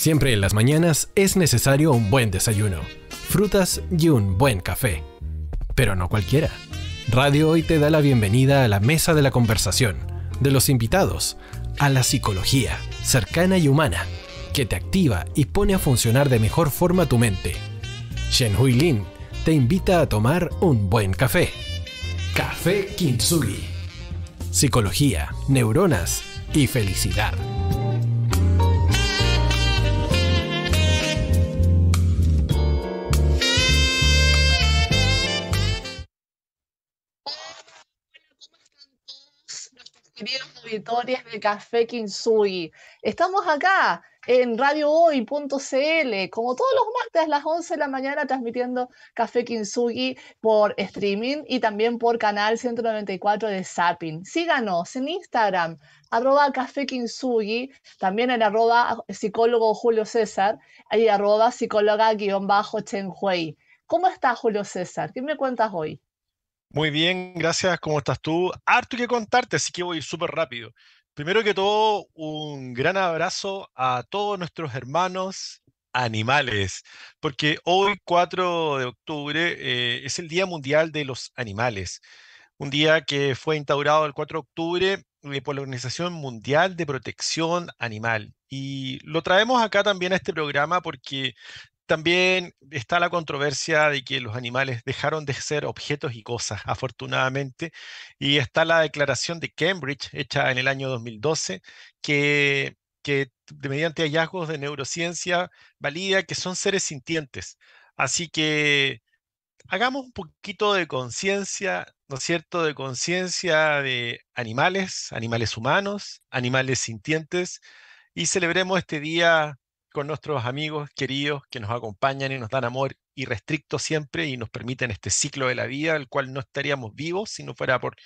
Siempre en las mañanas es necesario un buen desayuno, frutas y un buen café. Pero no cualquiera. Radio Hoy te da la bienvenida a la mesa de la conversación, de los invitados, a la psicología, cercana y humana, que te activa y pone a funcionar de mejor forma tu mente. Shen Hui Lin te invita a tomar un buen café. Café Kintsugi. Psicología, neuronas y felicidad. de Café Kinsui. Estamos acá en radiohoy.cl, como todos los martes a las 11 de la mañana, transmitiendo Café Kinsugi por streaming y también por canal 194 de Zapping. Síganos en Instagram, arroba Café Kinsugi, también en arroba psicólogo Julio César y arroba psicóloga guión bajo ¿Cómo estás, Julio César? ¿Qué me cuentas hoy? Muy bien, gracias. ¿Cómo estás tú? Harto que contarte, así que voy súper rápido. Primero que todo, un gran abrazo a todos nuestros hermanos animales, porque hoy 4 de octubre eh, es el Día Mundial de los Animales, un día que fue instaurado el 4 de octubre eh, por la Organización Mundial de Protección Animal. Y lo traemos acá también a este programa porque también está la controversia de que los animales dejaron de ser objetos y cosas, afortunadamente, y está la declaración de Cambridge, hecha en el año 2012, que, que mediante hallazgos de neurociencia valida que son seres sintientes. Así que hagamos un poquito de conciencia, ¿no es cierto?, de conciencia de animales, animales humanos, animales sintientes, y celebremos este día con nuestros amigos queridos que nos acompañan y nos dan amor irrestricto siempre y nos permiten este ciclo de la vida, el cual no estaríamos vivos si no fuera por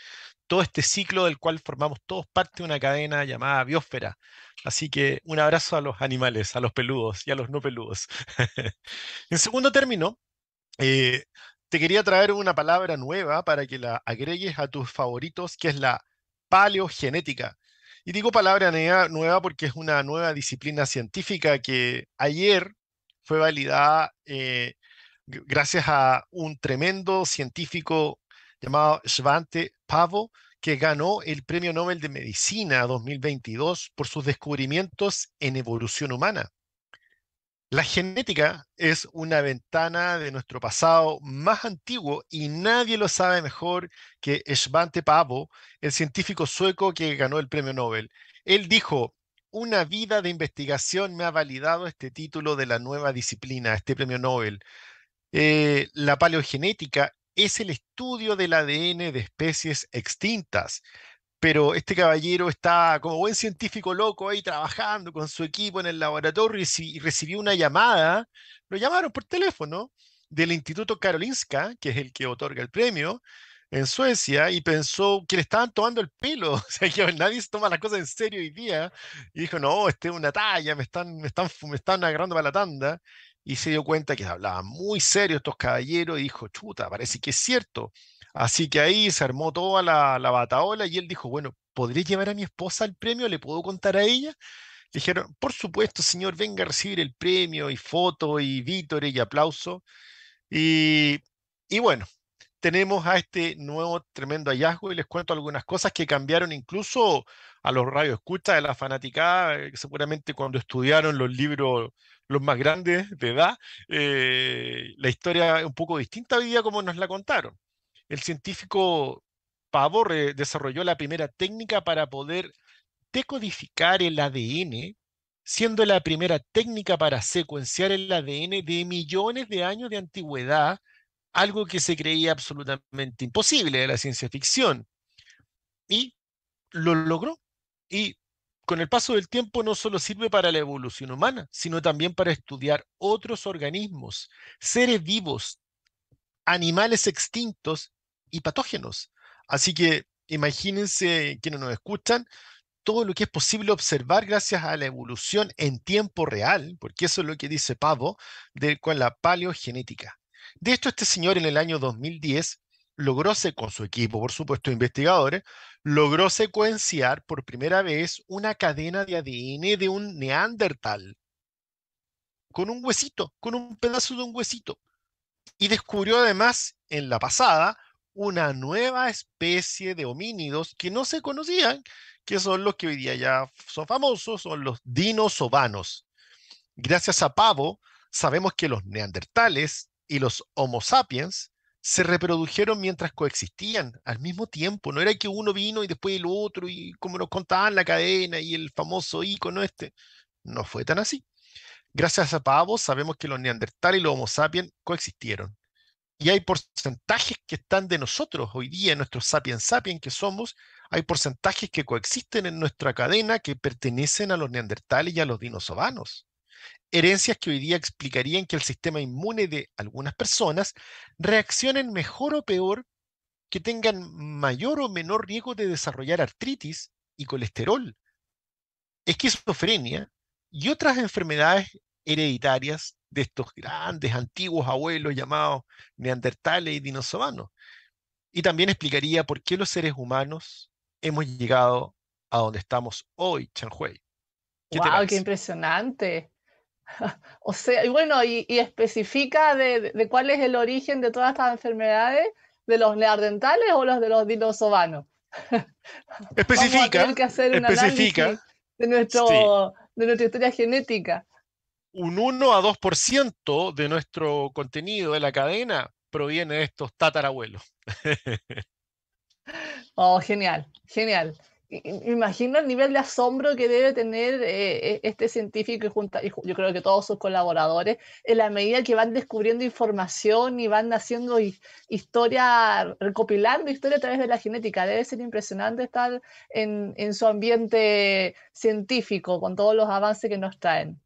todo este ciclo del cual formamos todos parte de una cadena llamada biosfera. Así que un abrazo a los animales, a los peludos y a los no peludos. en segundo término, eh, te quería traer una palabra nueva para que la agregues a tus favoritos, que es la paleogenética y digo palabra nueva porque es una nueva disciplina científica que ayer fue validada eh, gracias a un tremendo científico llamado Svante Pavo, que ganó el Premio Nobel de Medicina 2022 por sus descubrimientos en evolución humana. La genética es una ventana de nuestro pasado más antiguo y nadie lo sabe mejor que Svante Pavo, el científico sueco que ganó el premio Nobel. Él dijo, una vida de investigación me ha validado este título de la nueva disciplina, este premio Nobel. Eh, la paleogenética es el estudio del ADN de especies extintas pero este caballero está como buen científico loco ahí trabajando con su equipo en el laboratorio y, recibió una llamada, lo llamaron por teléfono del Instituto Karolinska, que es el que otorga el premio, en Suecia y pensó que le estaban tomando el pelo. O sea, que nadie se toma las cosas en serio hoy día. Y dijo, no, este es una talla, me están, me están, me agarrando para la tanda. Y se dio cuenta que hablaban muy serio estos caballeros y dijo, chuta, parece que es cierto. Así que ahí se armó toda la, bataola y él dijo, bueno, ¿podré llevar a mi esposa al premio? ¿Le puedo contar a ella? dijeron, por supuesto, señor, venga a recibir el premio y foto y vítores y aplauso. Y, bueno, tenemos a este nuevo tremendo hallazgo y les cuento algunas cosas que cambiaron incluso a los escucha de la fanaticada, eh, seguramente cuando estudiaron los libros los más grandes de edad, eh, la historia es un poco distinta hoy día como nos la contaron el científico Pavor desarrolló la primera técnica para poder decodificar el ADN, siendo la primera técnica para secuenciar el ADN de millones de años de antigüedad, algo que se creía absolutamente imposible de la ciencia ficción. Y lo logró. Y con el paso del tiempo no solo sirve para la evolución humana, sino también para estudiar otros organismos, seres vivos, animales extintos y patógenos. Así que imagínense quienes nos escuchan todo lo que es posible observar gracias a la evolución en tiempo real, porque eso es lo que dice Pavo, con la paleogenética. De hecho, este señor en el año 2010 logró, con su equipo, por supuesto, investigadores, logró secuenciar por primera vez una cadena de ADN de un neandertal, con un huesito, con un pedazo de un huesito y descubrió además en la pasada una nueva especie de homínidos que no se conocían, que son los que hoy día ya son famosos, son los dinosovanos. Gracias a Pavo, sabemos que los neandertales y los homo sapiens se reprodujeron mientras coexistían al mismo tiempo. No era que uno vino y después el otro, y como nos contaban la cadena y el famoso icono este. No fue tan así gracias a Pavos sabemos que los neandertales y los homo sapiens coexistieron. Y hay porcentajes que están de nosotros hoy día, en nuestros sapiens sapiens que somos, hay porcentajes que coexisten en nuestra cadena que pertenecen a los neandertales y a los dinosobanos. Herencias que hoy día explicarían que el sistema inmune de algunas personas reaccionen mejor o peor, que tengan mayor o menor riesgo de desarrollar artritis y colesterol, esquizofrenia y otras enfermedades hereditarias de estos grandes, antiguos abuelos llamados neandertales y dinosovanos Y también explicaría por qué los seres humanos hemos llegado a donde estamos hoy, Chen ¡Wow! ¡Qué impresionante! o sea, y bueno, y, especifica de, cuál es el origen de todas estas enfermedades, de los neandertales o los de los dinosaurios. especifica. de, nuestro, de nuestra historia genética un 1 a 2% de nuestro contenido de la cadena proviene de estos tatarabuelos. oh, genial, genial. Imagino el nivel de asombro que debe tener eh, e, este científico y, yo creo que todos sus colaboradores en la medida que van descubriendo información y van haciendo historia, recopilando historia a través de la genética. Debe ser impresionante estar en su ambiente científico con todos los avances que nos traen.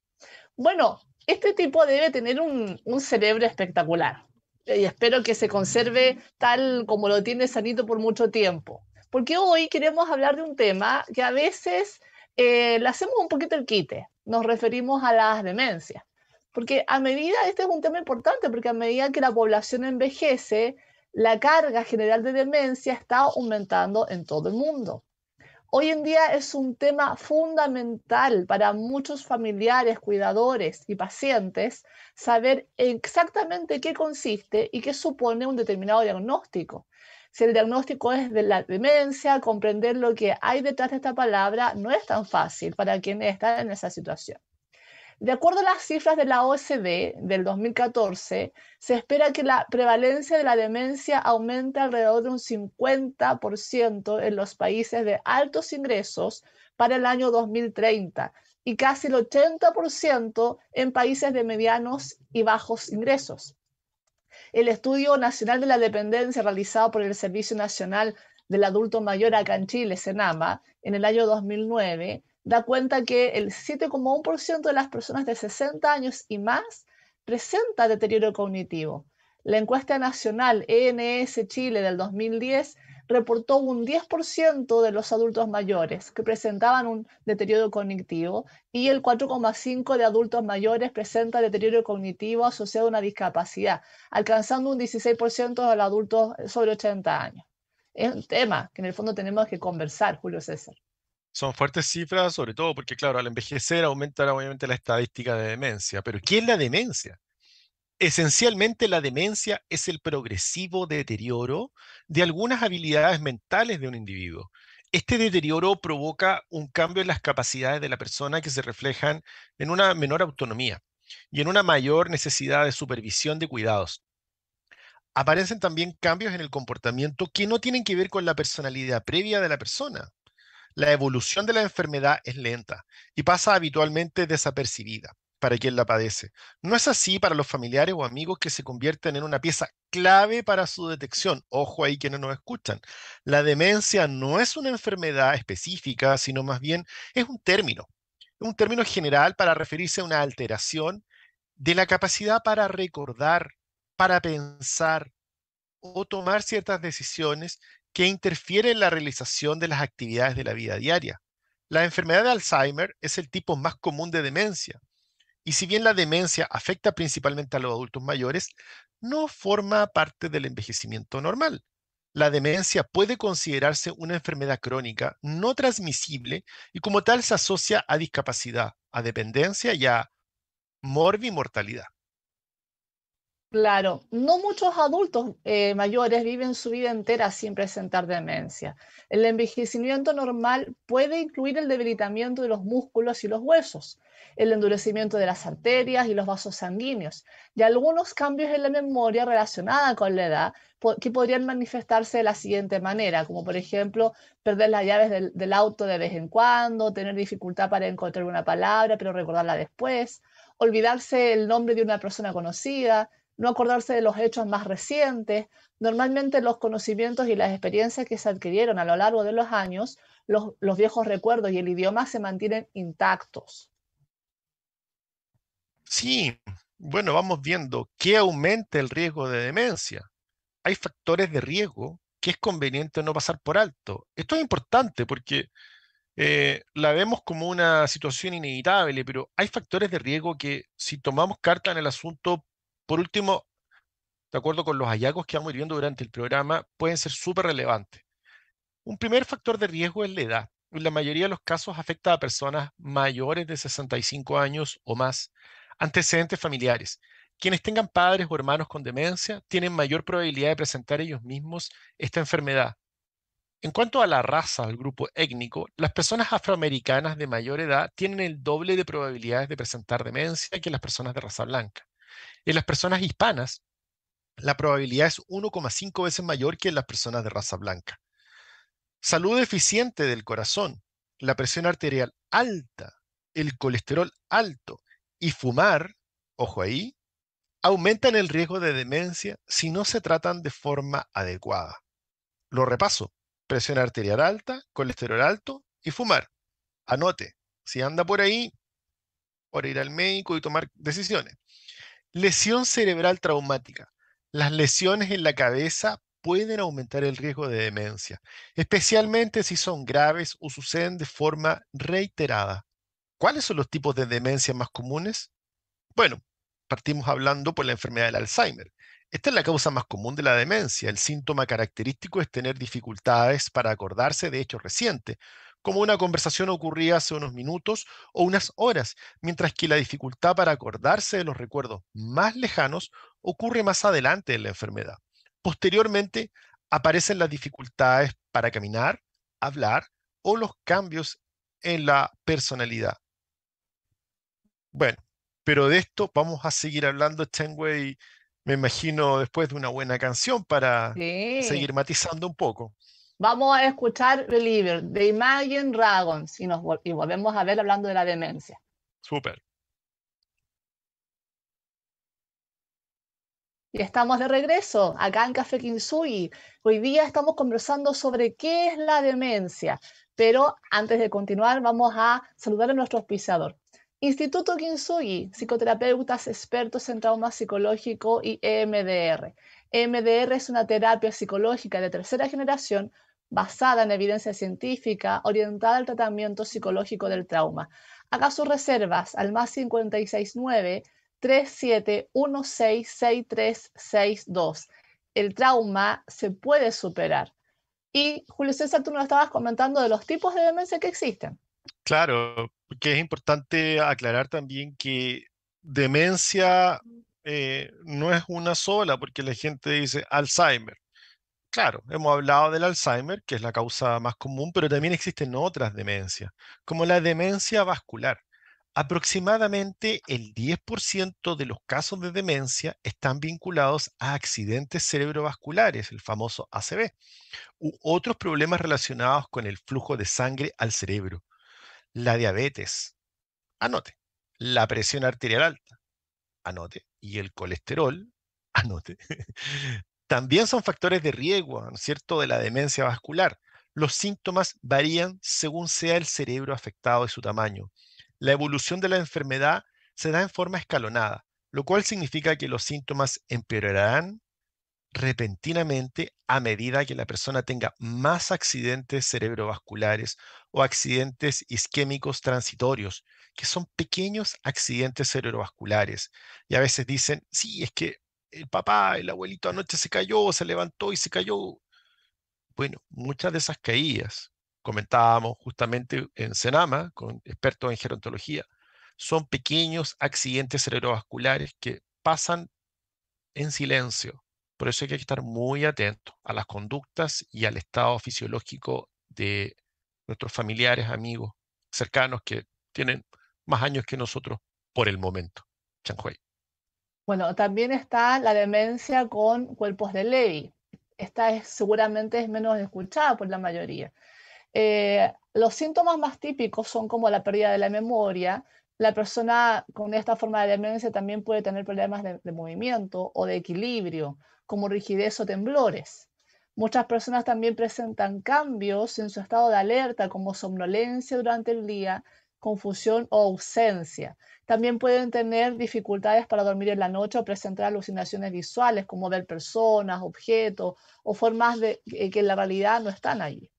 Bueno, este tipo debe tener un, cerebro espectacular y espero que se conserve tal como lo tiene Sanito por mucho tiempo. Porque hoy queremos hablar de un tema que a veces eh, le hacemos un poquito el quite, nos referimos a las demencias. Porque a medida, este es un tema importante, porque a medida que la población envejece, la carga general de demencia está aumentando en todo el mundo hoy en día es un tema fundamental para muchos familiares, cuidadores y pacientes saber exactamente qué consiste y qué supone un determinado diagnóstico. Si el diagnóstico es de la demencia, comprender lo que hay detrás de esta palabra no es tan fácil para quienes está en esa situación. De acuerdo a las cifras de la OSD del 2014, se espera que la prevalencia de la demencia aumente alrededor de un 50% en los países de altos ingresos para el año 2030 y casi el 80% en países de medianos y bajos ingresos. El Estudio Nacional de la Dependencia realizado por el Servicio Nacional del Adulto Mayor acá en Chile, Senama, en el año 2009, da cuenta que el 7,1% de las personas de 60 años y más presenta deterioro cognitivo. La encuesta nacional ENS Chile del 2010 reportó un 10% de los adultos mayores que presentaban un deterioro cognitivo y el 4,5% de adultos mayores presenta deterioro cognitivo asociado a una discapacidad, alcanzando un 16% de los adultos sobre 80 años. Es un tema que en el fondo tenemos que conversar, Julio César. Son fuertes cifras, sobre todo porque, claro, al envejecer aumenta obviamente la estadística de demencia. Pero ¿qué es la demencia? Esencialmente la demencia es el progresivo deterioro de algunas habilidades mentales de un individuo. Este deterioro provoca un cambio en las capacidades de la persona que se reflejan en una menor autonomía y en una mayor necesidad de supervisión de cuidados. Aparecen también cambios en el comportamiento que no tienen que ver con la personalidad previa de la persona, la evolución de la enfermedad es lenta y pasa habitualmente desapercibida para quien la padece. No es así para los familiares o amigos que se convierten en una pieza clave para su detección. Ojo ahí quienes nos escuchan. La demencia no es una enfermedad específica, sino más bien es un término, un término general para referirse a una alteración de la capacidad para recordar, para pensar o tomar ciertas decisiones que interfiere en la realización de las actividades de la vida diaria. La enfermedad de Alzheimer es el tipo más común de demencia, y si bien la demencia afecta principalmente a los adultos mayores, no forma parte del envejecimiento normal. La demencia puede considerarse una enfermedad crónica no transmisible y como tal se asocia a discapacidad, a dependencia y a morbimortalidad. Claro, no muchos adultos eh, mayores viven su vida entera sin presentar demencia. El envejecimiento normal puede incluir el debilitamiento de los músculos y los huesos, el endurecimiento de las arterias y los vasos sanguíneos, y algunos cambios en la memoria relacionada con la edad que podrían manifestarse de la siguiente manera, como por ejemplo perder las llaves del auto de vez en cuando, tener dificultad para encontrar una palabra pero recordarla después, olvidarse el nombre de una persona conocida, no acordarse de los hechos más recientes. Normalmente los conocimientos y las experiencias que se adquirieron a lo largo de los años, los, viejos recuerdos y el idioma se mantienen intactos. Sí, bueno, vamos viendo qué aumenta el riesgo de demencia. Hay factores de riesgo que es conveniente no pasar por alto. Esto es importante porque eh, la vemos como una situación inevitable, pero hay factores de riesgo que si tomamos carta en el asunto por último, de acuerdo con los hallazgos que vamos viendo durante el programa, pueden ser súper relevantes. Un primer factor de riesgo es la edad. En la mayoría de los casos afecta a personas mayores de 65 años o más, antecedentes familiares. Quienes tengan padres o hermanos con demencia tienen mayor probabilidad de presentar ellos mismos esta enfermedad. En cuanto a la raza, al grupo étnico, las personas afroamericanas de mayor edad tienen el doble de probabilidades de presentar demencia que las personas de raza blanca en las personas hispanas la probabilidad es 1,5 veces mayor que en las personas de raza blanca. Salud deficiente del corazón, la presión arterial alta, el colesterol alto y fumar, ojo ahí, aumentan el riesgo de demencia si no se tratan de forma adecuada. Lo repaso, presión arterial alta, colesterol alto y fumar. Anote, si anda por ahí, por ir al médico y tomar decisiones. Lesión cerebral traumática. Las lesiones en la cabeza pueden aumentar el riesgo de demencia, especialmente si son graves o suceden de forma reiterada. ¿Cuáles son los tipos de demencia más comunes? Bueno, partimos hablando por la enfermedad del Alzheimer. Esta es la causa más común de la demencia. El síntoma característico es tener dificultades para acordarse de hechos recientes, como una conversación ocurría hace unos minutos o unas horas, mientras que la dificultad para acordarse de los recuerdos más lejanos ocurre más adelante en la enfermedad. Posteriormente, aparecen las dificultades para caminar, hablar o los cambios en la personalidad. Bueno, pero de esto vamos a seguir hablando, Steinway, me imagino, después de una buena canción para seguir matizando un poco. Vamos a escuchar Believer de Imagine Dragons y, nos, volvemos a ver hablando de la demencia. Súper. Y estamos de regreso acá en Café Kinsui. Hoy día estamos conversando sobre qué es la demencia, pero antes de continuar vamos a saludar a nuestro auspiciador. Instituto Kinsugi, psicoterapeutas expertos en trauma psicológico y EMDR. E MDR es una terapia psicológica de tercera generación basada en evidencia científica, orientada al tratamiento psicológico del trauma. Haga sus reservas al más 569 37166362. El trauma se puede superar. Y Julio César, tú nos estabas comentando de los tipos de demencia que existen. Claro, porque es importante aclarar también que demencia eh, no es una sola, porque la gente dice Alzheimer. Claro, hemos hablado del Alzheimer, que es la causa más común, pero también existen otras demencias, como la demencia vascular. Aproximadamente el 10% de los casos de demencia están vinculados a accidentes cerebrovasculares, el famoso ACV, u otros problemas relacionados con el flujo de sangre al cerebro. La diabetes, anote. La presión arterial alta, anote. Y el colesterol, anote. También son factores de riesgo, ¿no es cierto?, de la demencia vascular. Los síntomas varían según sea el cerebro afectado y su tamaño. La evolución de la enfermedad se da en forma escalonada, lo cual significa que los síntomas empeorarán repentinamente a medida que la persona tenga más accidentes cerebrovasculares o accidentes isquémicos transitorios, que son pequeños accidentes cerebrovasculares. Y a veces dicen, sí, es que el papá, el abuelito anoche se cayó, se levantó y se cayó. Bueno, muchas de esas caídas, comentábamos justamente en Senama, con expertos en gerontología, son pequeños accidentes cerebrovasculares que pasan en silencio. Por eso hay que estar muy atentos a las conductas y al estado fisiológico de nuestros familiares, amigos, cercanos que tienen más años que nosotros por el momento. Changhuai. Bueno, también está la demencia con cuerpos de ley. Esta seguramente es menos escuchada por la mayoría. Eh, los síntomas más típicos son como la pérdida de la memoria. La persona con esta forma de demencia también puede tener problemas de movimiento o de equilibrio, como rigidez o temblores. Muchas personas también presentan cambios en su estado de alerta, como somnolencia durante el día, confusión o ausencia. También pueden tener dificultades para dormir en la noche o presentar alucinaciones visuales como ver personas, objetos o formas de, eh, que en la realidad no están allí.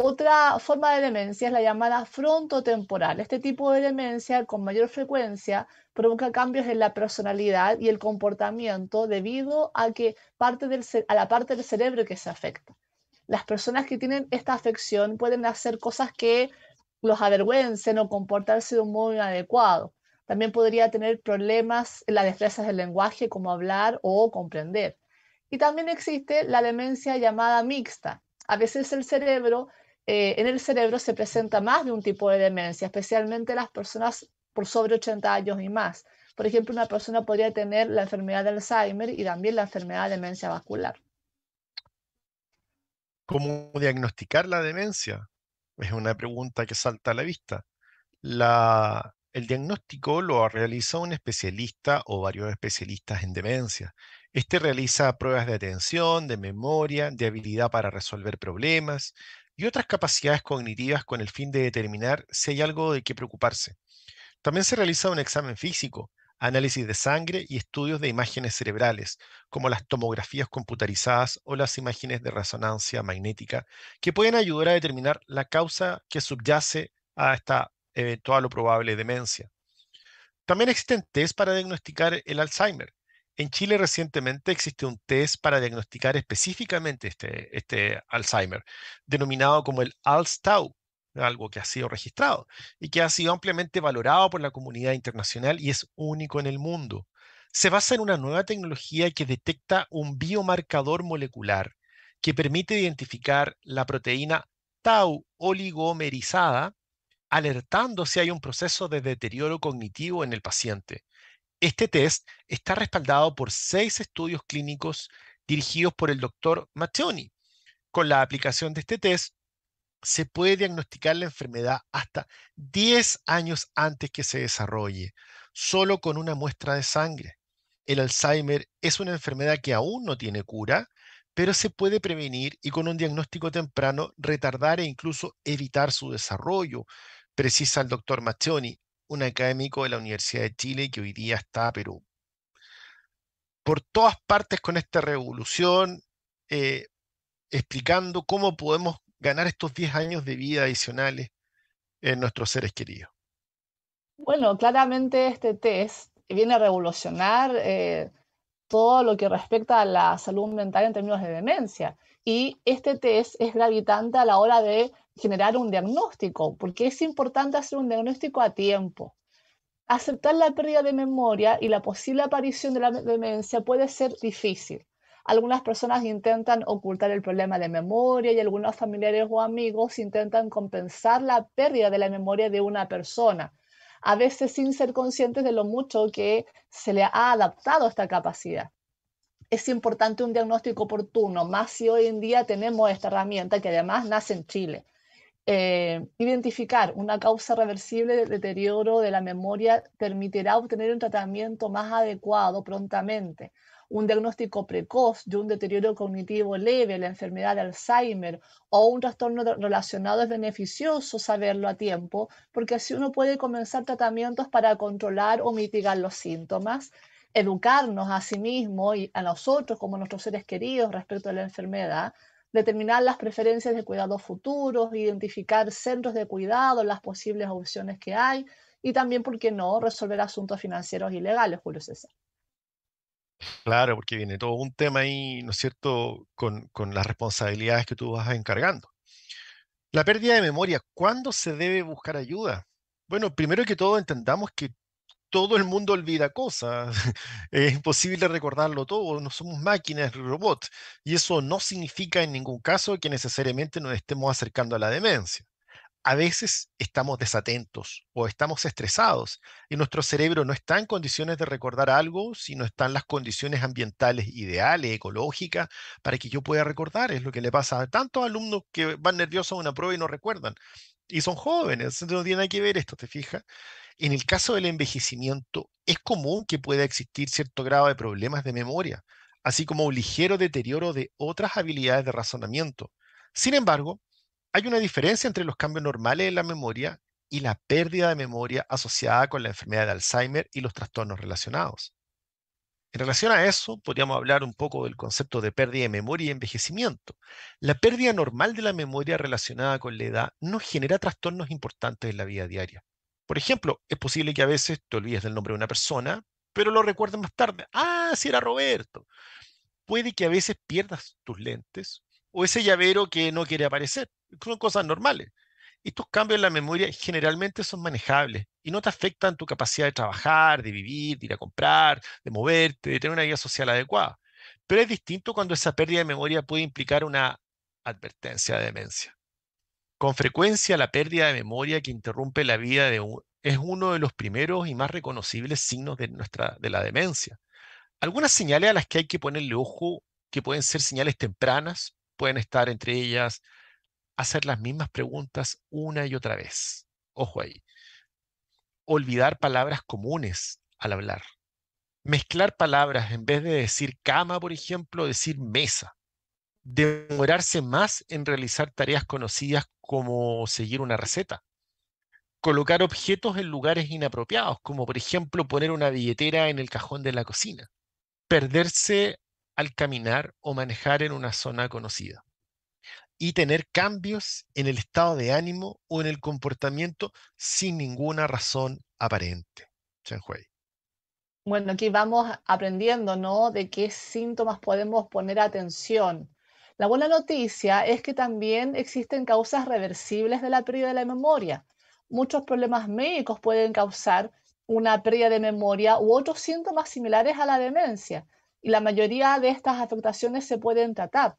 Otra forma de demencia es la llamada frontotemporal. Este tipo de demencia con mayor frecuencia provoca cambios en la personalidad y el comportamiento debido a, que parte del a la parte del cerebro que se afecta. Las personas que tienen esta afección pueden hacer cosas que los avergüencen o comportarse de un modo inadecuado. También podría tener problemas en las destrezas del lenguaje, como hablar o comprender. Y también existe la demencia llamada mixta. A veces el cerebro, eh, en el cerebro se presenta más de un tipo de demencia, especialmente las personas por sobre 80 años y más. Por ejemplo, una persona podría tener la enfermedad de Alzheimer y también la enfermedad de demencia vascular. ¿Cómo diagnosticar la demencia? Es una pregunta que salta a la vista. el diagnóstico lo realiza un especialista o varios especialistas en demencia. Este realiza pruebas de atención, de memoria, de habilidad para resolver problemas y otras capacidades cognitivas con el fin de determinar si hay algo de qué preocuparse. También se realiza un examen físico análisis de sangre y estudios de imágenes cerebrales, como las tomografías computarizadas o las imágenes de resonancia magnética, que pueden ayudar a determinar la causa que subyace a esta eventual o probable demencia. También existen test para diagnosticar el Alzheimer. En Chile recientemente existe un test para diagnosticar específicamente este, este Alzheimer, denominado como el ALSTAU, algo que ha sido registrado y que ha sido ampliamente valorado por la comunidad internacional y es único en el mundo. Se basa en una nueva tecnología que detecta un biomarcador molecular que permite identificar la proteína tau oligomerizada, alertando si hay un proceso de deterioro cognitivo en el paciente. Este test está respaldado por seis estudios clínicos dirigidos por el doctor Matteoni. Con la aplicación de este test, se puede diagnosticar la enfermedad hasta 10 años antes que se desarrolle, solo con una muestra de sangre. El Alzheimer es una enfermedad que aún no tiene cura, pero se puede prevenir y con un diagnóstico temprano retardar e incluso evitar su desarrollo, precisa el doctor Maccioni, un académico de la Universidad de Chile que hoy día está, Perú. por todas partes con esta revolución, eh, explicando cómo podemos ganar estos 10 años de vida adicionales en nuestros seres queridos? Bueno, claramente este test viene a revolucionar eh, todo lo que respecta a la salud mental en términos de demencia. Y este test es gravitante a la hora de generar un diagnóstico, porque es importante hacer un diagnóstico a tiempo. Aceptar la pérdida de memoria y la posible aparición de la demencia puede ser difícil algunas personas intentan ocultar el problema de memoria y algunos familiares o amigos intentan compensar la pérdida de la memoria de una persona, a veces sin ser conscientes de lo mucho que se le ha adaptado esta capacidad. Es importante un diagnóstico oportuno, más si hoy en día tenemos esta herramienta que además nace en Chile. Eh, identificar una causa reversible de deterioro de la memoria permitirá obtener un tratamiento más adecuado prontamente un diagnóstico precoz de un deterioro cognitivo leve, la enfermedad de Alzheimer o un trastorno relacionado es beneficioso saberlo a tiempo, porque así uno puede comenzar tratamientos para controlar o mitigar los síntomas, educarnos a sí mismo y a nosotros como nuestros seres queridos respecto a la enfermedad, determinar las preferencias de cuidados futuros, identificar centros de cuidado, las posibles opciones que hay y también, ¿por qué no?, resolver asuntos financieros y legales, Julio César. Claro, porque viene todo un tema ahí, ¿no es cierto?, con, con las responsabilidades que tú vas encargando. La pérdida de memoria, ¿cuándo se debe buscar ayuda? Bueno, primero que todo entendamos que todo el mundo olvida cosas, es imposible recordarlo todo, no somos máquinas, robots, y eso no significa en ningún caso que necesariamente nos estemos acercando a la demencia a veces estamos desatentos o estamos estresados y nuestro cerebro no está en condiciones de recordar algo si no están las condiciones ambientales ideales, ecológicas, para que yo pueda recordar. Es lo que le pasa a tantos alumnos que van nerviosos a una prueba y no recuerdan. Y son jóvenes, no tiene nada que ver esto, ¿te fijas? En el caso del envejecimiento, es común que pueda existir cierto grado de problemas de memoria, así como un ligero deterioro de otras habilidades de razonamiento. Sin embargo, hay una diferencia entre los cambios normales en la memoria y la pérdida de memoria asociada con la enfermedad de Alzheimer y los trastornos relacionados. En relación a eso, podríamos hablar un poco del concepto de pérdida de memoria y envejecimiento. La pérdida normal de la memoria relacionada con la edad no genera trastornos importantes en la vida diaria. Por ejemplo, es posible que a veces te olvides del nombre de una persona, pero lo recuerdes más tarde. Ah, si era Roberto. Puede que a veces pierdas tus lentes o ese llavero que no quiere aparecer. Son cosas normales. Estos cambios en la memoria generalmente son manejables y no te afectan tu capacidad de trabajar, de vivir, de ir a comprar, de moverte, de tener una vida social adecuada. Pero es distinto cuando esa pérdida de memoria puede implicar una advertencia de demencia. Con frecuencia la pérdida de memoria que interrumpe la vida de un, es uno de los primeros y más reconocibles signos de, nuestra, de la demencia. Algunas señales a las que hay que ponerle ojo que pueden ser señales tempranas pueden estar entre ellas, hacer las mismas preguntas una y otra vez. Ojo ahí. Olvidar palabras comunes al hablar. Mezclar palabras en vez de decir cama, por ejemplo, decir mesa. Demorarse más en realizar tareas conocidas como seguir una receta. Colocar objetos en lugares inapropiados, como por ejemplo poner una billetera en el cajón de la cocina. Perderse al caminar o manejar en una zona conocida y tener cambios en el estado de ánimo o en el comportamiento sin ninguna razón aparente. Chen Bueno, aquí vamos aprendiendo, ¿no? De qué síntomas podemos poner atención. La buena noticia es que también existen causas reversibles de la pérdida de la memoria. Muchos problemas médicos pueden causar una pérdida de memoria u otros síntomas similares a la demencia y la mayoría de estas afectaciones se pueden tratar.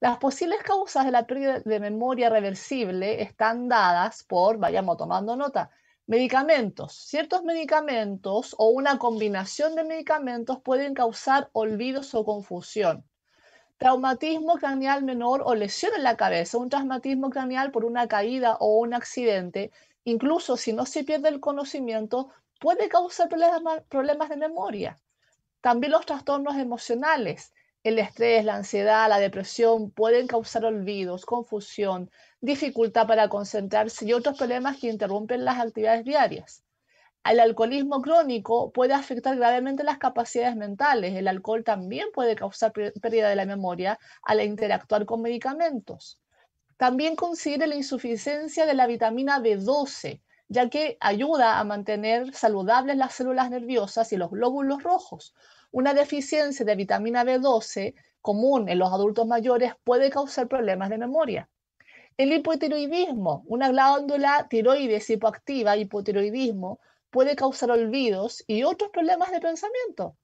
Las posibles causas de la pérdida de memoria reversible están dadas por, vayamos tomando nota, medicamentos. Ciertos medicamentos o una combinación de medicamentos pueden causar olvidos o confusión. Traumatismo craneal menor o lesión en la cabeza, un traumatismo craneal por una caída o un accidente, incluso si no se pierde el conocimiento, puede causar problemas de memoria. También los trastornos emocionales, el estrés, la ansiedad, la depresión pueden causar olvidos, confusión, dificultad para concentrarse y otros problemas que interrumpen las actividades diarias. El alcoholismo crónico puede afectar gravemente las capacidades mentales. El alcohol también puede causar pérdida de la memoria al interactuar con medicamentos. También considere la insuficiencia de la vitamina B12, ya que ayuda a mantener saludables las células nerviosas y los glóbulos rojos. Una deficiencia de vitamina B12 común en los adultos mayores puede causar problemas de memoria. El hipotiroidismo, una glándula tiroides hipoactiva, hipotiroidismo, puede causar olvidos y otros problemas de pensamiento.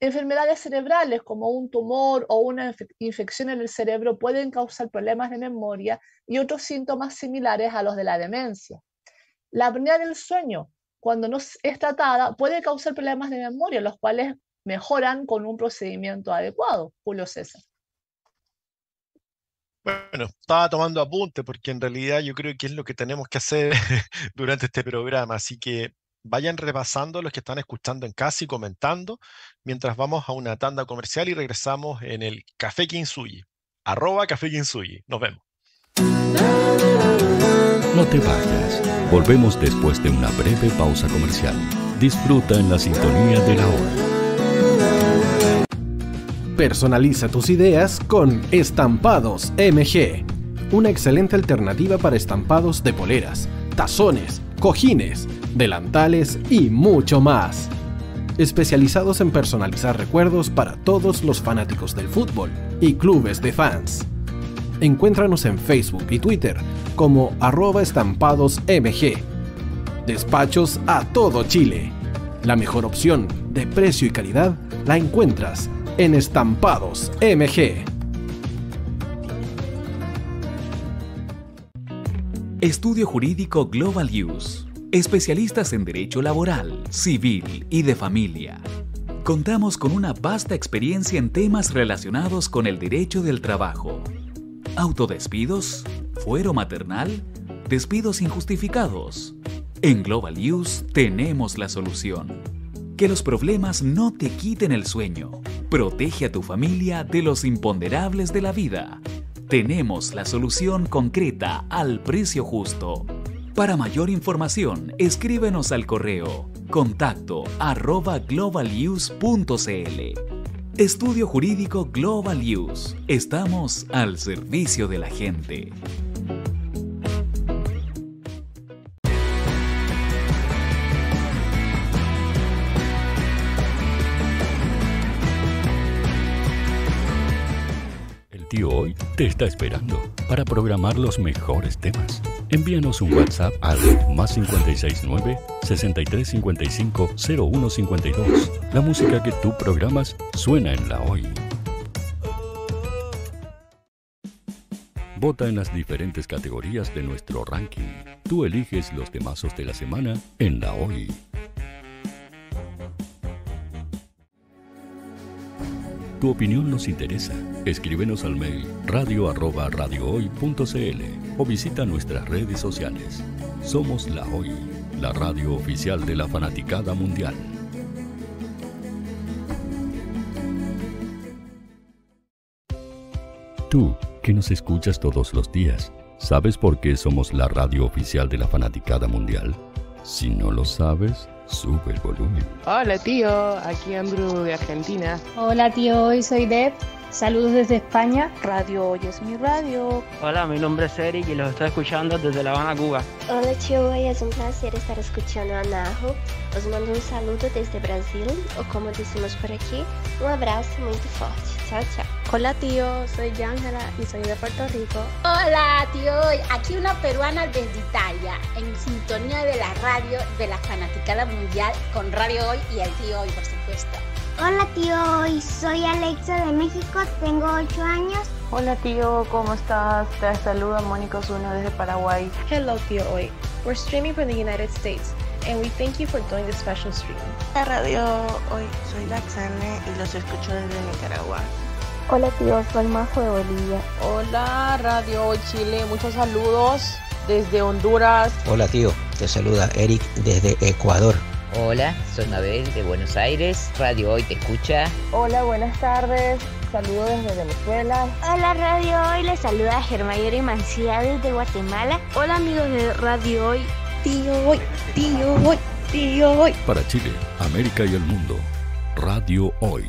Enfermedades cerebrales como un tumor o una infección en el cerebro pueden causar problemas de memoria y otros síntomas similares a los de la demencia. La apnea del sueño, cuando no es tratada, puede causar problemas de memoria, los cuales mejoran con un procedimiento adecuado, Julio César. Bueno, estaba tomando apunte porque en realidad yo creo que es lo que tenemos que hacer durante este programa, así que vayan repasando los que están escuchando en casa y comentando mientras vamos a una tanda comercial y regresamos en el Café Kinsuyi, arroba Café Kinsuyi. Nos vemos. No te vayas. Volvemos después de una breve pausa comercial. Disfruta en la sintonía de la hora. Personaliza tus ideas con Estampados MG, una excelente alternativa para estampados de poleras, tazones, cojines, delantales y mucho más. Especializados en personalizar recuerdos para todos los fanáticos del fútbol y clubes de fans encuéntranos en Facebook y Twitter como arroba estampadosmg. Despachos a todo Chile. La mejor opción de precio y calidad la encuentras en Estampados MG. Estudio Jurídico Global Use. Especialistas en Derecho Laboral, Civil y de Familia. Contamos con una vasta experiencia en temas relacionados con el derecho del trabajo autodespidos, fuero maternal, despidos injustificados. En Global News tenemos la solución. Que los problemas no te quiten el sueño. Protege a tu familia de los imponderables de la vida. Tenemos la solución concreta al precio justo. Para mayor información, escríbenos al correo contacto arroba globalnews.cl Estudio Jurídico Global News. Estamos al servicio de la gente. El tío hoy te está esperando para programar los mejores temas Envíanos un WhatsApp al más 569 6355 0152. La música que tú programas suena en la hoy. Vota en las diferentes categorías de nuestro ranking. Tú eliges los temazos de la semana en la hoy. Tu opinión nos interesa. Escríbenos al mail radio arroba radiohoy.cl o visita nuestras redes sociales. Somos La Hoy, la radio oficial de la fanaticada mundial. Tú, que nos escuchas todos los días, ¿sabes por qué somos la radio oficial de la fanaticada mundial? Si no lo sabes, sube el volumen. Hola tío, aquí Andrew de Argentina. Hola tío, hoy soy Deb Saludos desde España, Radio Hoy es mi radio. Hola, mi nombre es Eric y los estoy escuchando desde La Habana, Cuba. Hola, Hoy es un placer estar escuchando a Najo. Os mando un saludo desde Brasil, o como decimos por aquí, un abrazo muy fuerte. Chao, chao. Hola, tío, soy Yángela y soy de Puerto Rico. Hola, tío, Hoy aquí una peruana desde Italia, en sintonía de la radio de la fanaticada mundial con Radio Hoy y el tío Hoy, por supuesto. Hola tío, Hoy, soy Alexa de México, tengo 8 años. Hola tío, ¿cómo estás? Te saluda Mónica Osuna desde Paraguay. Hello tío, hoy. We're streaming from the United States and we thank you for doing this special stream. Hola radio hoy, soy Laxane y los escucho desde Nicaragua. Hola tío, soy Majo de Bolivia. Hola Radio hoy Chile, muchos saludos desde Honduras. Hola tío, te saluda Eric desde Ecuador. Hola, soy Mabel de Buenos Aires. Radio Hoy te escucha. Hola, buenas tardes. Saludos desde Venezuela. Hola, Radio Hoy. Les saluda y Mancía desde Guatemala. Hola, amigos de Radio Hoy. Tío Hoy, tío Hoy, tío Hoy. Para Chile, América y el mundo, Radio Hoy.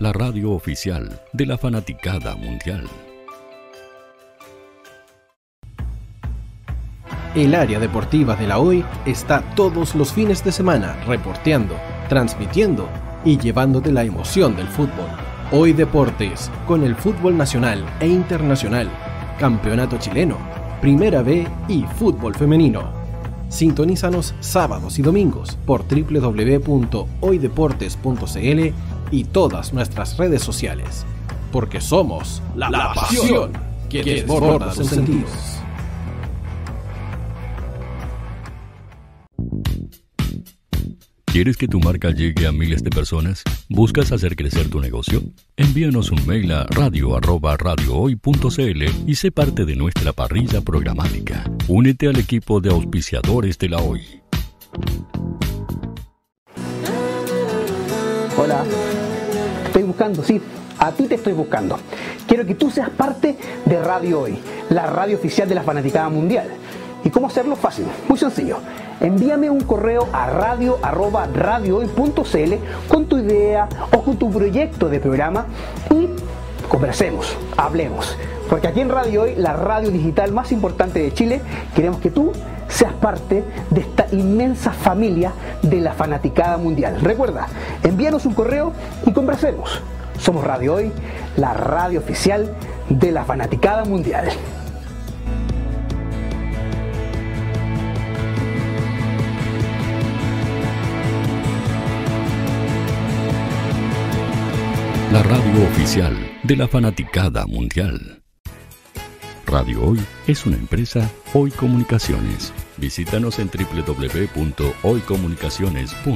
La radio oficial de la fanaticada mundial. El área deportiva de la hoy está todos los fines de semana reporteando, transmitiendo y llevándote la emoción del fútbol. Hoy Deportes, con el fútbol nacional e internacional, campeonato chileno, primera B y fútbol femenino. Sintonízanos sábados y domingos por www.hoydeportes.cl y todas nuestras redes sociales, porque somos la, pasión que, que desborda sus sentidos. ¿Quieres que tu marca llegue a miles de personas? ¿Buscas hacer crecer tu negocio? Envíanos un mail a radio@radiohoy.cl y sé parte de nuestra parrilla programática. Únete al equipo de auspiciadores de la Hoy. Hola. Estoy buscando, sí, a ti te estoy buscando. Quiero que tú seas parte de Radio Hoy, la radio oficial de la fanaticada mundial. ¿Y cómo hacerlo? Fácil, muy sencillo. Envíame un correo a radio con tu idea o con tu proyecto de programa y conversemos, hablemos. Porque aquí en Radio Hoy, la radio digital más importante de Chile, queremos que tú seas parte de esta inmensa familia de la fanaticada mundial. Recuerda, envíanos un correo y conversemos. Somos Radio Hoy, la radio oficial de la fanaticada mundial. la radio oficial de la fanaticada mundial. Radio Hoy es una empresa Hoy Comunicaciones. Visítanos en www.hoycomunicaciones.cl.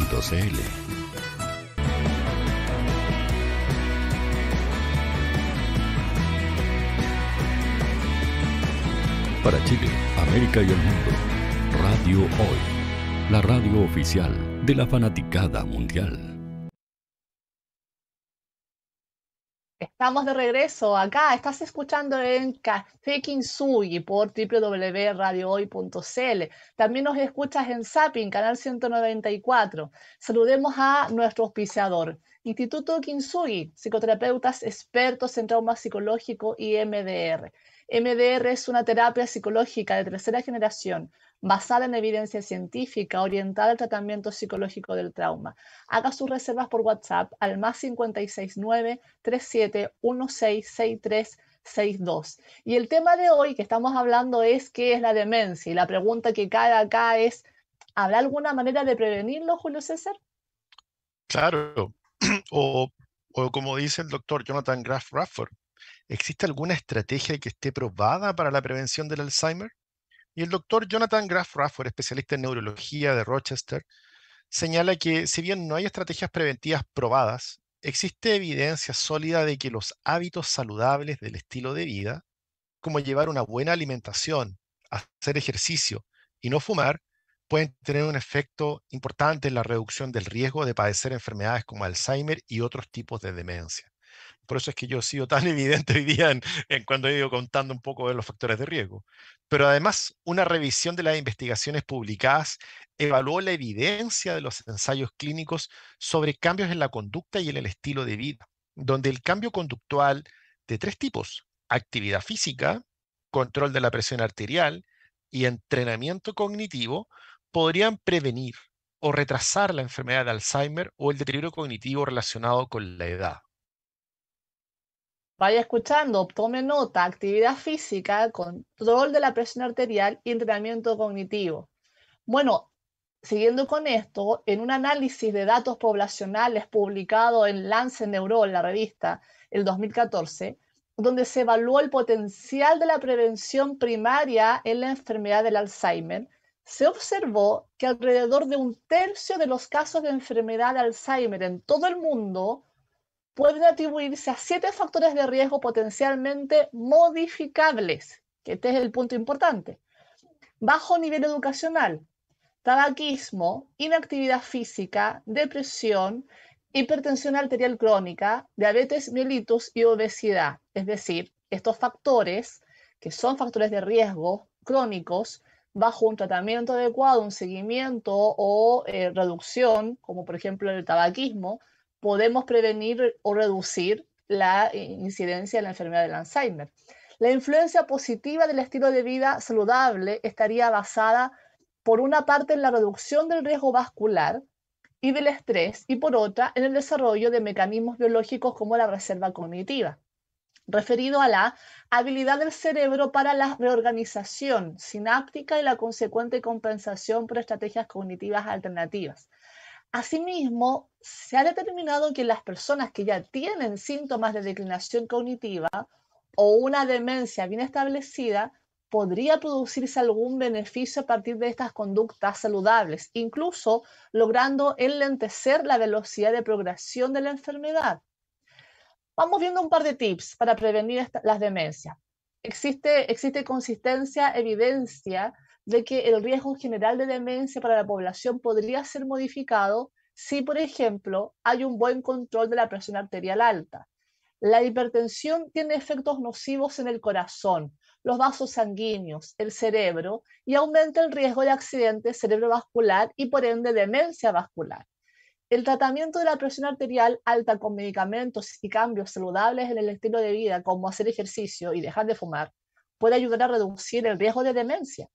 para Chile, América y el mundo. Radio Hoy, la radio oficial de la fanaticada mundial. Estamos de regreso acá. Estás escuchando en Café Kinsugi por www.radiohoy.cl. También nos escuchas en Zapping, canal 194. Saludemos a nuestro auspiciador, Instituto Kinsugi, psicoterapeutas expertos en trauma psicológico y MDR. MDR es una terapia psicológica de tercera generación basada en evidencia científica orientada al tratamiento psicológico del trauma. Haga sus reservas por WhatsApp al más 569 seis Y el tema de hoy que estamos hablando es qué es la demencia. Y la pregunta que cae acá es, ¿habrá alguna manera de prevenirlo, Julio César? Claro. O, como dice el doctor Jonathan Graf rafford ¿existe alguna estrategia que esté probada para la prevención del Alzheimer? Y el doctor Jonathan Graff Rafford, especialista en neurología de Rochester, señala que si bien no hay estrategias preventivas probadas, existe evidencia sólida de que los hábitos saludables del estilo de vida, como llevar una buena alimentación, hacer ejercicio y no fumar, pueden tener un efecto importante en la reducción del riesgo de padecer enfermedades como Alzheimer y otros tipos de demencia. Por eso es que yo he sido tan evidente hoy día en, cuando he ido contando un poco de los factores de riesgo. Pero además, una revisión de las investigaciones publicadas evaluó la evidencia de los ensayos clínicos sobre cambios en la conducta y en el estilo de vida, donde el cambio conductual de tres tipos, actividad física, control de la presión arterial y entrenamiento cognitivo, podrían prevenir o retrasar la enfermedad de Alzheimer o el deterioro cognitivo relacionado con la edad. Vaya escuchando, tome nota, actividad física, control de la presión arterial y entrenamiento cognitivo. Bueno, siguiendo con esto, en un análisis de datos poblacionales publicado en Lancet Neuro, en la revista, el 2014, donde se evaluó el potencial de la prevención primaria en la enfermedad del Alzheimer, se observó que alrededor de un tercio de los casos de enfermedad de Alzheimer en todo el mundo pueden atribuirse a siete factores de riesgo potencialmente modificables, que este es el punto importante. Bajo nivel educacional, tabaquismo, inactividad física, depresión, hipertensión arterial crónica, diabetes mellitus y obesidad. Es decir, estos factores, que son factores de riesgo crónicos, bajo un tratamiento adecuado, un seguimiento o eh, reducción, como por ejemplo el tabaquismo, podemos prevenir o reducir la eh, incidencia de la enfermedad del Alzheimer. La influencia positiva del estilo de vida saludable estaría basada, por una parte, en la reducción del riesgo vascular y del estrés, y por otra, en el desarrollo de mecanismos biológicos como la reserva cognitiva, referido a la habilidad del cerebro para la reorganización sináptica y la consecuente compensación por estrategias cognitivas alternativas. Asimismo, se ha determinado que las personas que ya tienen síntomas de declinación cognitiva o una demencia bien establecida, podría producirse algún beneficio a partir de estas conductas saludables, incluso logrando enlentecer la velocidad de progresión de la enfermedad. Vamos viendo un par de tips para prevenir las demencias. Existe, existe consistencia, evidencia de que el riesgo general de demencia para la población podría ser modificado si, por ejemplo, hay un buen control de la presión arterial alta. La hipertensión tiene efectos nocivos en el corazón, los vasos sanguíneos, el cerebro y aumenta el riesgo de accidente cerebrovascular y por ende demencia vascular. El tratamiento de la presión arterial alta con medicamentos y cambios saludables en el estilo de vida como hacer ejercicio y dejar de fumar puede ayudar a reducir el riesgo de demencia.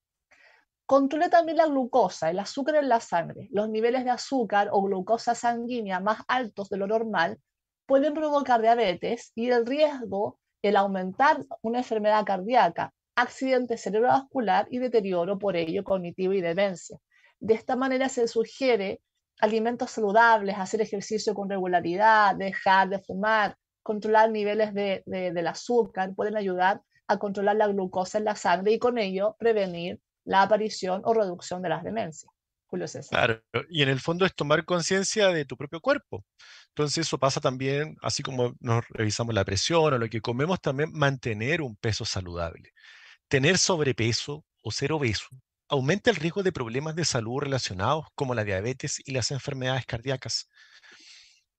Controle también la glucosa, el azúcar en la sangre. Los niveles de azúcar o glucosa sanguínea más altos de lo normal pueden provocar diabetes y el riesgo, el aumentar una enfermedad cardíaca, accidente cerebrovascular y deterioro por ello cognitivo y demencia. De esta manera se sugiere alimentos saludables, hacer ejercicio con regularidad, dejar de fumar, controlar niveles del azúcar, pueden ayudar a controlar la glucosa en la sangre y con ello prevenir la aparición o reducción de las demencias. Julio César. Claro, y en el fondo es tomar conciencia de tu propio cuerpo. Entonces eso pasa también, así como nos revisamos la presión o lo que comemos, también mantener un peso saludable. Tener sobrepeso o ser obeso aumenta el riesgo de problemas de salud relacionados como la diabetes y las enfermedades cardíacas.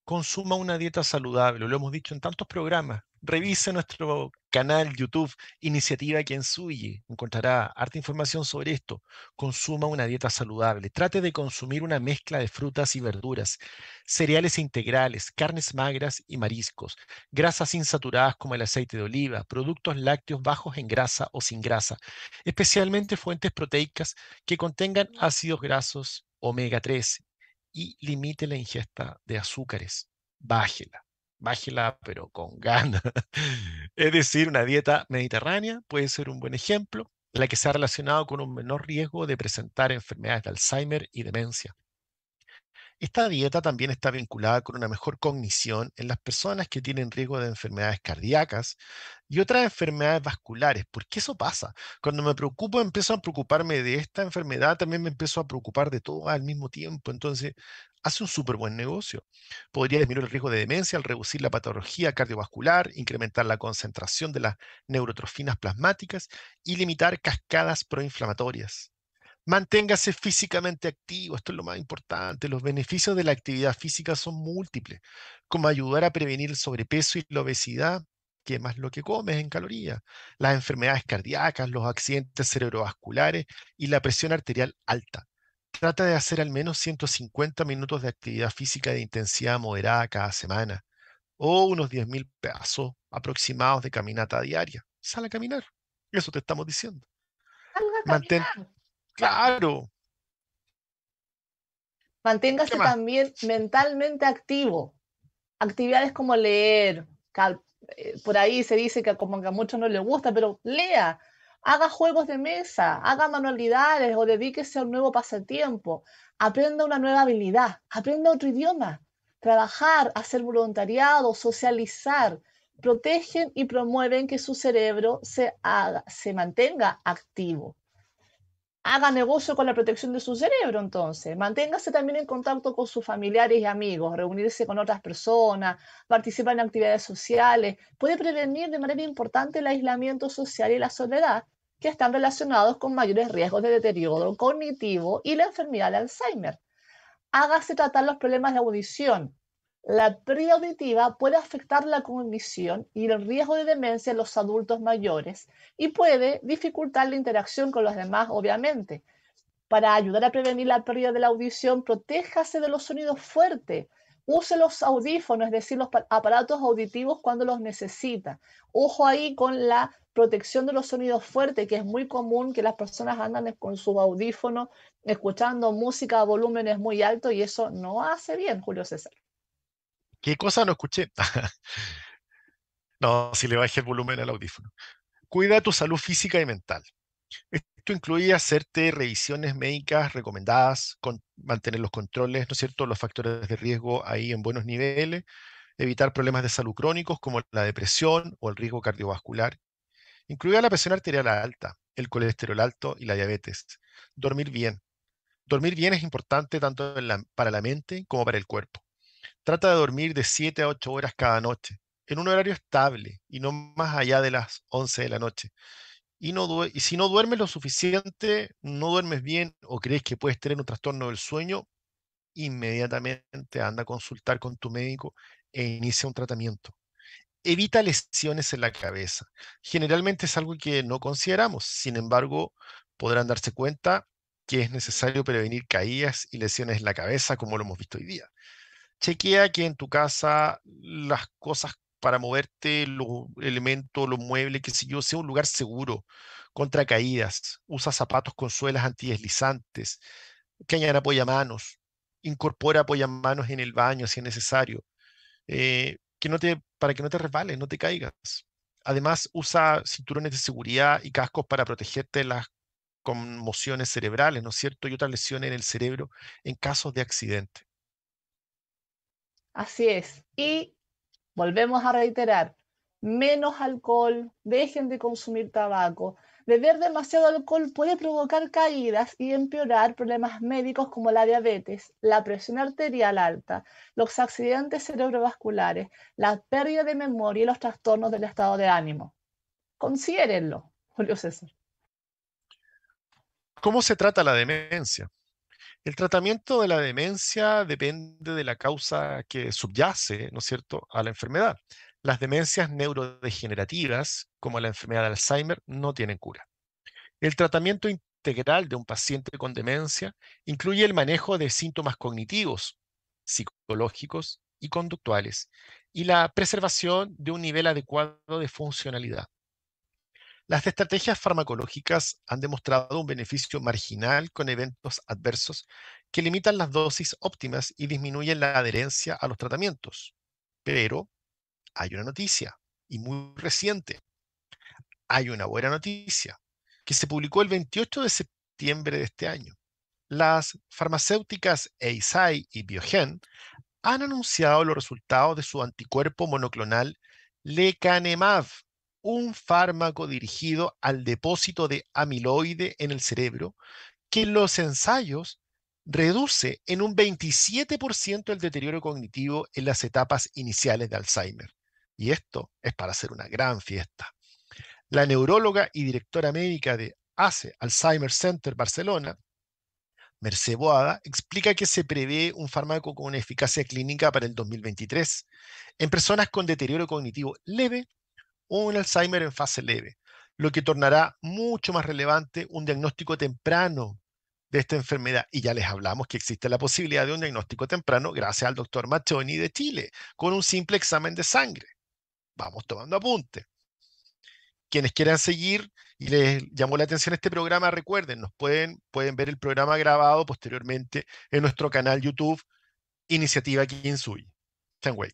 Consuma una dieta saludable, lo hemos dicho en tantos programas. Revise nuestro canal YouTube Iniciativa quien suye, Encontrará harta información sobre esto. Consuma una dieta saludable. Trate de consumir una mezcla de frutas y verduras, cereales integrales, carnes magras y mariscos, grasas insaturadas como el aceite de oliva, productos lácteos bajos en grasa o sin grasa, especialmente fuentes proteicas que contengan ácidos grasos omega 3 y limite la ingesta de azúcares. Bájela bájela, pero con ganas. Es decir, una dieta mediterránea puede ser un buen ejemplo, la que se ha relacionado con un menor riesgo de presentar enfermedades de Alzheimer y demencia. Esta dieta también está vinculada con una mejor cognición en las personas que tienen riesgo de enfermedades cardíacas y otras enfermedades vasculares, porque eso pasa. Cuando me preocupo, empiezo a preocuparme de esta enfermedad, también me empiezo a preocupar de todo al mismo tiempo. Entonces, hace un súper buen negocio. Podría disminuir el riesgo de demencia al reducir la patología cardiovascular, incrementar la concentración de las neurotrofinas plasmáticas y limitar cascadas proinflamatorias. Manténgase físicamente activo, esto es lo más importante. Los beneficios de la actividad física son múltiples, como ayudar a prevenir el sobrepeso y la obesidad, que más lo que comes en calorías, las enfermedades cardíacas, los accidentes cerebrovasculares y la presión arterial alta trata de hacer al menos 150 minutos de actividad física de intensidad moderada cada semana o unos 10.000 pasos aproximados de caminata diaria. Sal a caminar. Eso te estamos diciendo. Mantén... Claro. Manténgase también mentalmente activo. Actividades como leer, eh, por ahí se dice que como que a muchos no les gusta, pero lea, haga juegos de mesa, haga manualidades o dedíquese a un nuevo pasatiempo, aprenda una nueva habilidad, aprenda otro idioma, trabajar, hacer voluntariado, socializar, protegen y promueven que su cerebro se, se mantenga activo haga negocio con la protección de su cerebro, entonces. Manténgase también en contacto con sus familiares y amigos, reunirse con otras personas, participar en actividades sociales. Puede prevenir de manera importante el aislamiento social y la soledad, que están relacionados con mayores riesgos de deterioro cognitivo y la enfermedad de Alzheimer. Hágase tratar los problemas de audición, la pérdida auditiva puede afectar la cognición y el riesgo de demencia en los adultos mayores y puede dificultar la interacción con los demás, obviamente. Para ayudar a prevenir la pérdida de la audición, protéjase de los sonidos fuertes. Use los audífonos, es decir, los aparatos auditivos cuando los necesita. Ojo ahí con la protección de los sonidos fuertes, que es muy común que las personas andan con sus audífonos escuchando música a volúmenes muy altos y eso no hace bien, Julio César. ¿Qué cosa no escuché? no, si le bajé el volumen al audífono. Cuida tu salud física y mental. Esto incluye hacerte revisiones médicas recomendadas, mantener los controles, ¿no es cierto?, los factores de riesgo ahí en buenos niveles, evitar problemas de salud crónicos como la depresión o el riesgo cardiovascular, incluida la presión arterial alta, el colesterol alto y la diabetes. Dormir bien. Dormir bien es importante tanto para la mente como para el cuerpo. Trata de dormir de 7 a 8 horas cada noche, en un horario estable y no más allá de las 11 de la noche. Y, no y si no duermes lo suficiente, no duermes bien o crees que puedes tener un trastorno del sueño, inmediatamente anda a consultar con tu médico e inicia un tratamiento. Evita lesiones en la cabeza. Generalmente es algo que no consideramos, sin embargo, podrán darse cuenta que es necesario prevenir caídas y lesiones en la cabeza, como lo hemos visto hoy día chequea que en tu casa las cosas para moverte, los elementos, los muebles, que si yo, sea un lugar seguro contra caídas. Usa zapatos con suelas antideslizantes, que añade apoyamanos, incorpora apoyamanos en el baño si es necesario, eh, que no te, para que no te resbales, no te caigas. Además, usa cinturones de seguridad y cascos para protegerte de las conmociones cerebrales, ¿no es cierto? Y otras lesiones en el cerebro en casos de accidente. Así es. Y volvemos a reiterar, menos alcohol, dejen de consumir tabaco. Beber demasiado alcohol puede provocar caídas y empeorar problemas médicos como la diabetes, la presión arterial alta, los accidentes cerebrovasculares, la pérdida de memoria y los trastornos del estado de ánimo. Considérenlo, Julio César. ¿Cómo se trata la demencia? El tratamiento de la demencia depende de la causa que subyace, ¿no es cierto?, a la enfermedad. Las demencias neurodegenerativas, como la enfermedad de Alzheimer, no tienen cura. El tratamiento integral de un paciente con demencia incluye el manejo de síntomas cognitivos, psicológicos y conductuales, y la preservación de un nivel adecuado de funcionalidad. Las estrategias farmacológicas han demostrado un beneficio marginal con eventos adversos que limitan las dosis óptimas y disminuyen la adherencia a los tratamientos. Pero hay una noticia, y muy reciente. Hay una buena noticia, que se publicó el 28 de septiembre de este año. Las farmacéuticas Eisai y Biogen han anunciado los resultados de su anticuerpo monoclonal lecanemab un fármaco dirigido al depósito de amiloide en el cerebro, que en los ensayos reduce en un 27% el deterioro cognitivo en las etapas iniciales de Alzheimer. Y esto es para hacer una gran fiesta. La neuróloga y directora médica de ACE, Alzheimer Center Barcelona, Merce Boada, explica que se prevé un fármaco con una eficacia clínica para el 2023 en personas con deterioro cognitivo leve un Alzheimer en fase leve, lo que tornará mucho más relevante un diagnóstico temprano de esta enfermedad. Y ya les hablamos que existe la posibilidad de un diagnóstico temprano gracias al doctor Machoni de Chile, con un simple examen de sangre. Vamos tomando apunte. Quienes quieran seguir y les llamó la atención este programa, recuerden, nos pueden, pueden ver el programa grabado posteriormente en nuestro canal YouTube Iniciativa Kinsuy. Tenway.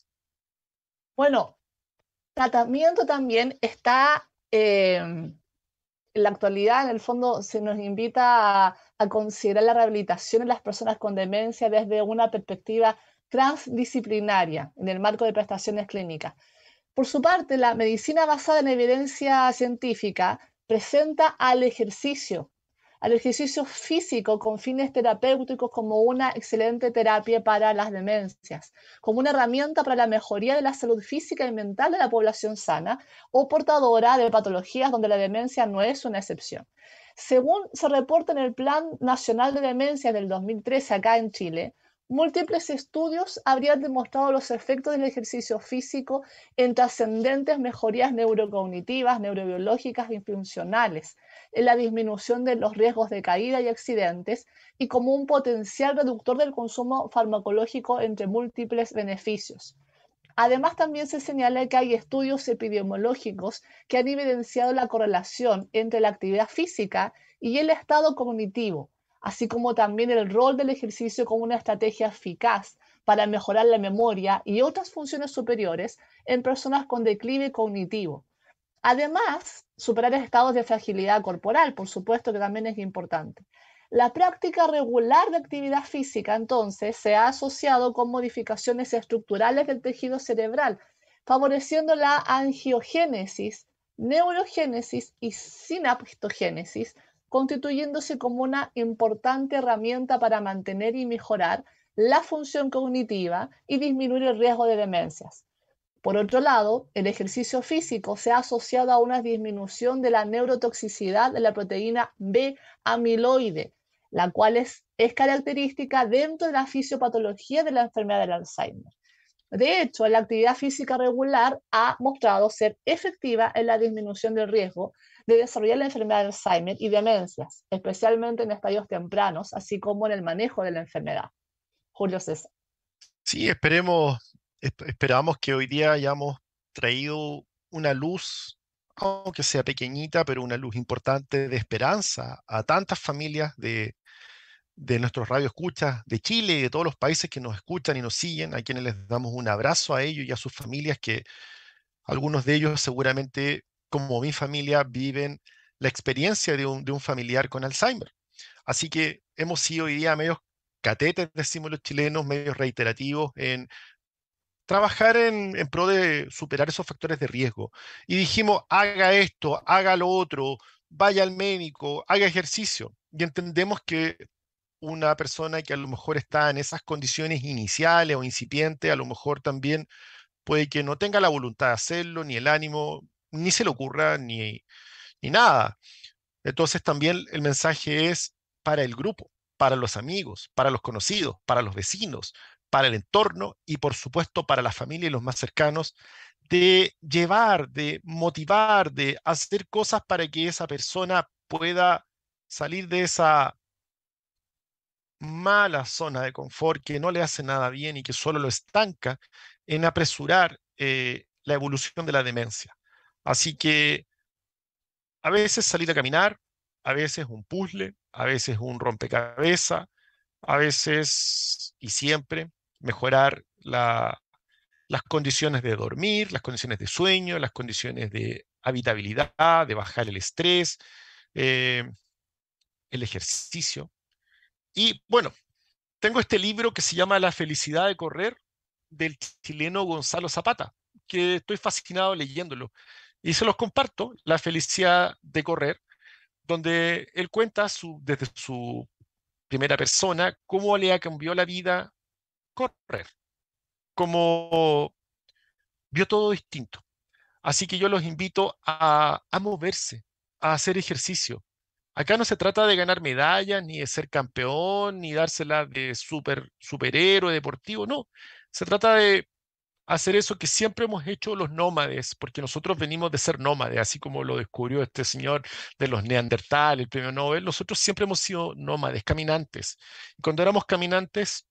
Bueno, tratamiento también está em, en la actualidad, en el fondo, se nos invita a, considerar la rehabilitación en las personas con demencia desde una perspectiva transdisciplinaria en el marco de prestaciones clínicas. Por su parte, la medicina basada en evidencia científica presenta al ejercicio al ejercicio físico con fines terapéuticos como una excelente terapia para las demencias, como una herramienta para la mejoría de la salud física y mental de la población sana o portadora de patologías donde la demencia no es una excepción. Según se reporta en el Plan Nacional de Demencias del 2013 acá en Chile, Múltiples estudios habrían demostrado los efectos del ejercicio físico en trascendentes mejorías neurocognitivas, neurobiológicas y funcionales, en la disminución de los riesgos de caída y accidentes y como un potencial reductor del consumo farmacológico entre múltiples beneficios. Además, también se señala que hay estudios epidemiológicos que han evidenciado la correlación entre la actividad física y el estado cognitivo, así como también el rol del ejercicio como una estrategia eficaz para mejorar la memoria y otras funciones superiores en personas con declive cognitivo. Además, superar estados de fragilidad corporal, por supuesto que también es importante. La práctica regular de actividad física, entonces, se ha asociado con modificaciones estructurales del tejido cerebral, favoreciendo la angiogénesis, neurogénesis y sinaptogénesis, constituyéndose como una importante herramienta para mantener y mejorar la función cognitiva y disminuir el riesgo de demencias. Por otro lado, el ejercicio físico se ha asociado a una disminución de la neurotoxicidad de la proteína B amiloide, la cual es, característica dentro de la fisiopatología de la enfermedad del Alzheimer. De hecho, la actividad física regular ha mostrado ser efectiva en la disminución del riesgo de desarrollar la enfermedad de Alzheimer y demencias, especialmente en estadios tempranos, así como en el manejo de la enfermedad. Julio César. Sí, esperemos, esperamos que hoy día hayamos traído una luz, aunque sea pequeñita, pero una luz importante de esperanza a tantas familias de de nuestros escucha de Chile y de todos los países que nos escuchan y nos siguen, a quienes les damos un abrazo a ellos y a sus familias, que algunos de ellos seguramente, como mi familia, viven la experiencia de un, de un familiar con Alzheimer. Así que hemos sido hoy día medios catetes, decimos los chilenos, medios reiterativos en trabajar en, en pro de superar esos factores de riesgo. Y dijimos, haga esto, haga lo otro, vaya al médico, haga ejercicio. Y entendemos que una persona que a lo mejor está en esas condiciones iniciales o incipientes, a lo mejor también puede que no tenga la voluntad de hacerlo, ni el ánimo, ni se le ocurra, ni, ni nada. Entonces también el mensaje es para el grupo, para los amigos, para los conocidos, para los vecinos, para el entorno y por supuesto para la familia y los más cercanos, de llevar, de motivar, de hacer cosas para que esa persona pueda salir de esa mala zona de confort que no le hace nada bien y que solo lo estanca en apresurar eh, la evolución de la demencia. Así que a veces salir a caminar, a veces un puzzle, a veces un rompecabezas, a veces y siempre mejorar las condiciones de dormir, las condiciones de sueño, las condiciones de habitabilidad, de bajar el estrés, eh, el ejercicio, y bueno, tengo este libro que se llama La felicidad de correr del chileno Gonzalo Zapata, que estoy fascinado leyéndolo. Y se los comparto, La felicidad de correr, donde él cuenta su, desde su primera persona cómo le ha cambió la vida correr, cómo vio todo distinto. Así que yo los invito a moverse, a hacer ejercicio, Acá no se trata de ganar medallas, ni de ser campeón, ni dársela de super, superhéroe deportivo, no. Se trata de hacer eso que siempre hemos hecho los nómades, porque nosotros venimos de ser nómades, así como lo descubrió este señor de los neandertales, el premio Nobel, nosotros siempre hemos sido nómades, caminantes. Y cuando éramos caminantes,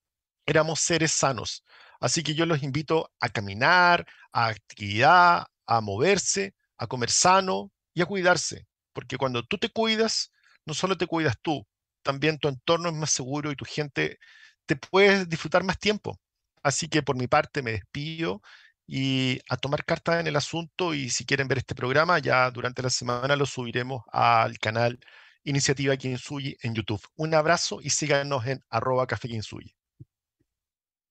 éramos seres sanos. Así que yo los invito a caminar, a actividad, a moverse, a comer sano y a cuidarse, porque cuando tú te cuidas, no solo te cuidas tú, también tu entorno es más seguro y tu gente te puedes disfrutar más tiempo. Así que por mi parte me despido y a tomar cartas en el asunto y si quieren ver este programa ya durante la semana lo subiremos al canal Iniciativa Kinsuyi en YouTube. Un abrazo y síganos en arroba café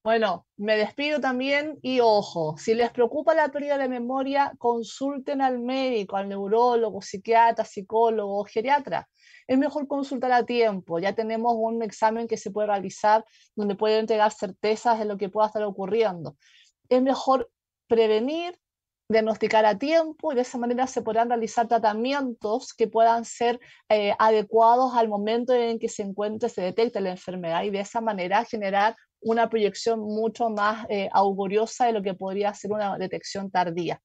Bueno, me despido también y ojo, si les preocupa la pérdida de memoria, consulten al médico, al neurólogo, psiquiatra, psicólogo, geriatra es mejor consultar a tiempo. Ya tenemos un examen que se puede realizar donde puede entregar certezas de lo que pueda estar ocurriendo. Es mejor prevenir, diagnosticar a tiempo y de esa manera se podrán realizar tratamientos que puedan ser eh, adecuados al momento en que se encuentre, se detecte la enfermedad y de esa manera generar una proyección mucho más eh, auguriosa de lo que podría ser una detección tardía.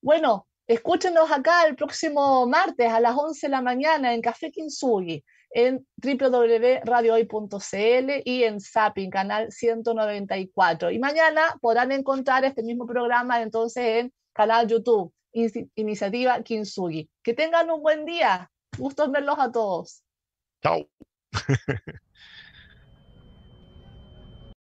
Bueno, Escúchenos acá el próximo martes a las 11 de la mañana en Café Kintsugi, en www.radiohoy.cl y en Zapping, canal 194. Y mañana podrán encontrar este mismo programa entonces en canal YouTube, Iniciativa Kintsugi. Que tengan un buen día. Gusto verlos a todos. Chao.